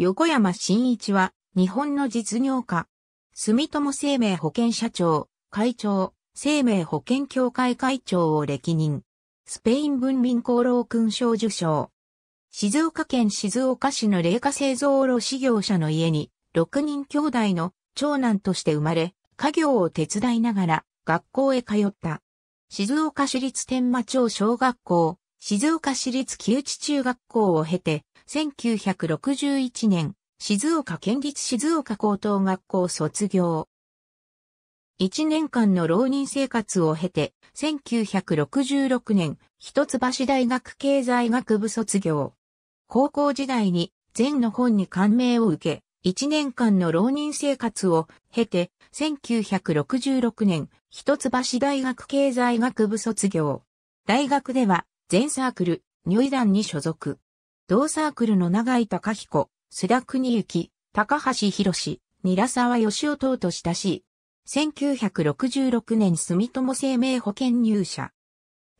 横山真一は、日本の実業家、住友生命保険社長、会長、生命保険協会会長を歴任。スペイン文民功労勲章受章。静岡県静岡市の霊化製造卸業者の家に、6人兄弟の長男として生まれ、家業を手伝いながら学校へ通った。静岡市立天馬町小学校、静岡市立木内中学校を経て、1961年、静岡県立静岡高等学校卒業。1年間の浪人生活を経て、1966年、一橋大学経済学部卒業。高校時代に前の本に感銘を受け、1年間の浪人生活を経て、1966年、一橋大学経済学部卒業。大学では、全サークル、入団に所属。同サークルの永井孝彦、須田国幸、高橋博韮沢義夫等と親しい。1966年住友生命保険入社。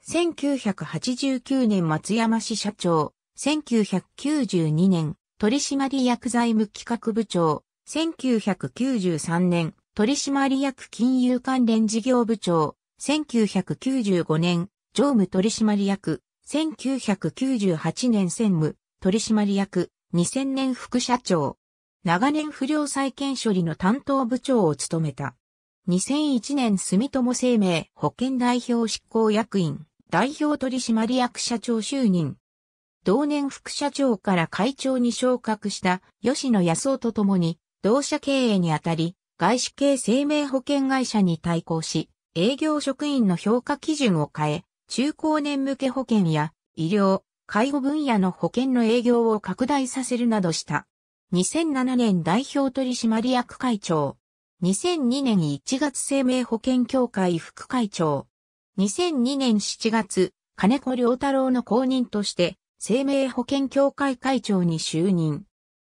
1989年松山市社長。1992年取締役財務企画部長。1993年取締役金融関連事業部長。1995年常務取締役1998年専務、取締役、2000年副社長。長年不良債権処理の担当部長を務めた。2001年住友生命保険代表執行役員、代表取締役社長就任。同年副社長から会長に昇格した吉野康夫と共に、同社経営にあたり、外資系生命保険会社に対抗し、営業職員の評価基準を変え、中高年向け保険や医療、介護分野の保険の営業を拡大させるなどした。2007年代表取締役会長。2002年1月生命保険協会副会長。2002年7月、金子良太郎の後任として、生命保険協会会長に就任。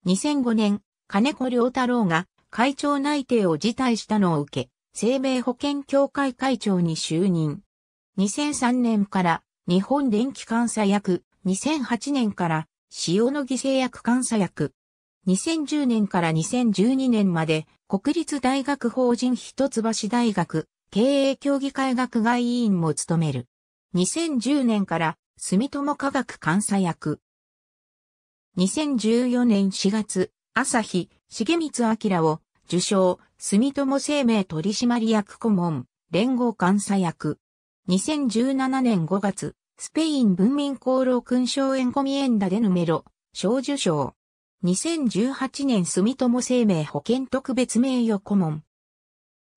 2005年、金子良太郎が会長内定を辞退したのを受け、生命保険協会会長に就任。2003年から日本電気監査役、2008年から塩野義製薬監査役、2010年から2012年まで国立大学法人一橋大学経営協議会学外委員も務める。2010年から住友科学監査役。2014年4月、朝日、重光明を受賞、住友生命取締役顧問、連合監査役。2017年5月、スペイン文民功労勲章エンコミエンダでヌメロ、小受賞。2018年住友生命保険特別名誉顧問。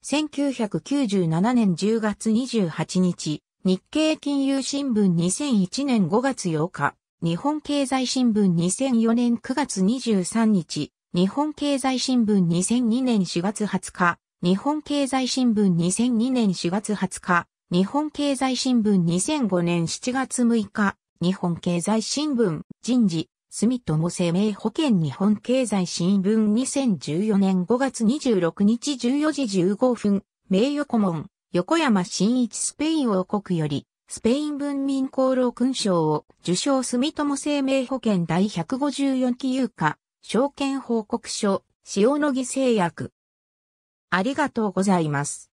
1997年10月28日、日経金融新聞2001年5月8日、日本経済新聞2004年9月23日、日本経済新聞2002年4月20日、日本経済新聞2002年4月20日、日本経済新聞2005年7月6日、日本経済新聞、人事、住友生命保険日本経済新聞2014年5月26日14時15分、名誉顧問、横山新一スペイン王国より、スペイン文民功労勲章を受賞住友生命保険第154期有価、証券報告書、塩野義製薬。ありがとうございます。